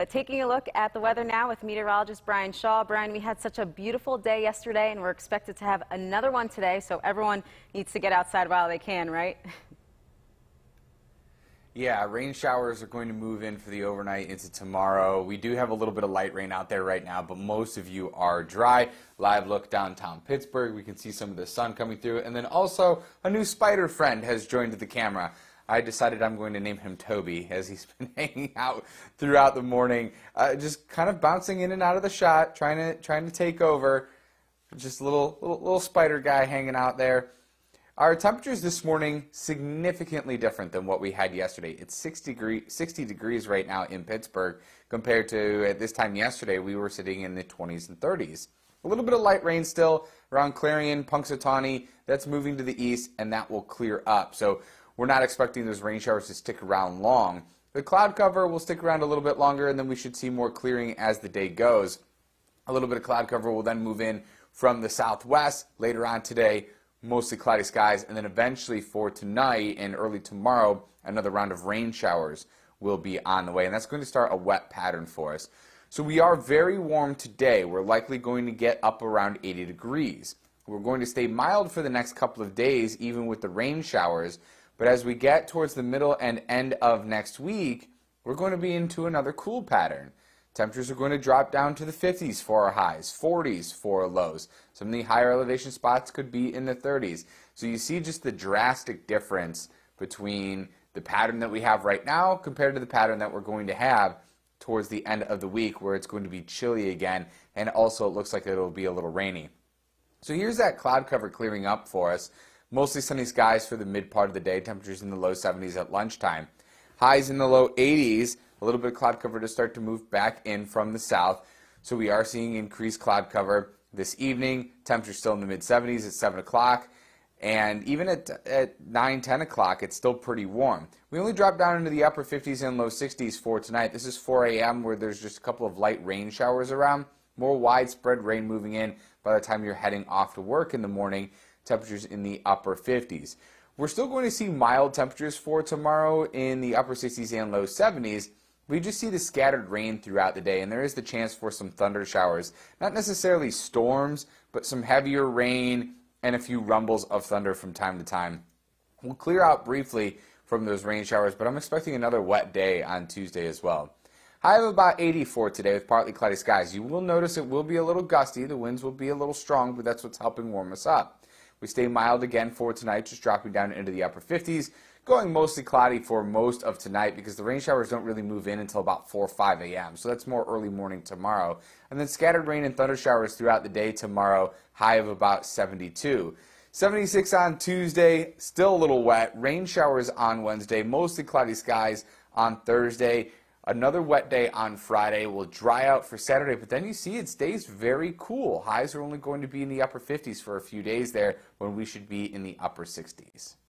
But taking a look at the weather now with meteorologist Brian Shaw. Brian, we had such a beautiful day yesterday, and we're expected to have another one today, so everyone needs to get outside while they can, right? Yeah, rain showers are going to move in for the overnight into tomorrow. We do have a little bit of light rain out there right now, but most of you are dry. Live look downtown Pittsburgh. We can see some of the sun coming through. And then also, a new spider friend has joined the camera. I decided I'm going to name him Toby as he's been hanging out throughout the morning, uh, just kind of bouncing in and out of the shot, trying to trying to take over. Just little little, little spider guy hanging out there. Our temperatures this morning significantly different than what we had yesterday. It's 60, degree, 60 degrees right now in Pittsburgh compared to at uh, this time yesterday we were sitting in the 20s and 30s. A little bit of light rain still around Clarion, Punxsutawney. That's moving to the east and that will clear up. So we're not expecting those rain showers to stick around long. The cloud cover will stick around a little bit longer, and then we should see more clearing as the day goes. A little bit of cloud cover will then move in from the southwest later on today, mostly cloudy skies, and then eventually for tonight and early tomorrow, another round of rain showers will be on the way, and that's going to start a wet pattern for us. So we are very warm today. We're likely going to get up around 80 degrees. We're going to stay mild for the next couple of days, even with the rain showers. But as we get towards the middle and end of next week, we're going to be into another cool pattern. Temperatures are going to drop down to the 50s for our highs, 40s for our lows. Some of the higher elevation spots could be in the 30s. So you see just the drastic difference between the pattern that we have right now compared to the pattern that we're going to have towards the end of the week where it's going to be chilly again and also it looks like it'll be a little rainy. So here's that cloud cover clearing up for us. Mostly sunny skies for the mid part of the day. Temperatures in the low 70s at lunchtime. Highs in the low 80s. A little bit of cloud cover to start to move back in from the south. So we are seeing increased cloud cover this evening. Temperatures still in the mid 70s at 7 o'clock. And even at, at 9, 10 o'clock, it's still pretty warm. We only drop down into the upper 50s and low 60s for tonight. This is 4 a.m., where there's just a couple of light rain showers around. More widespread rain moving in by the time you're heading off to work in the morning temperatures in the upper 50s. We're still going to see mild temperatures for tomorrow in the upper 60s and low 70s. We just see the scattered rain throughout the day, and there is the chance for some thunder showers. Not necessarily storms, but some heavier rain and a few rumbles of thunder from time to time. We'll clear out briefly from those rain showers, but I'm expecting another wet day on Tuesday as well. High of about 84 today with partly cloudy skies. You will notice it will be a little gusty. The winds will be a little strong, but that's what's helping warm us up. We stay mild again for tonight, just dropping down into the upper 50s. Going mostly cloudy for most of tonight because the rain showers don't really move in until about 4 or 5 a.m. So that's more early morning tomorrow. And then scattered rain and thunder showers throughout the day tomorrow, high of about 72. 76 on Tuesday, still a little wet. Rain showers on Wednesday, mostly cloudy skies on Thursday. Another wet day on Friday will dry out for Saturday, but then you see it stays very cool. Highs are only going to be in the upper 50s for a few days there when we should be in the upper 60s.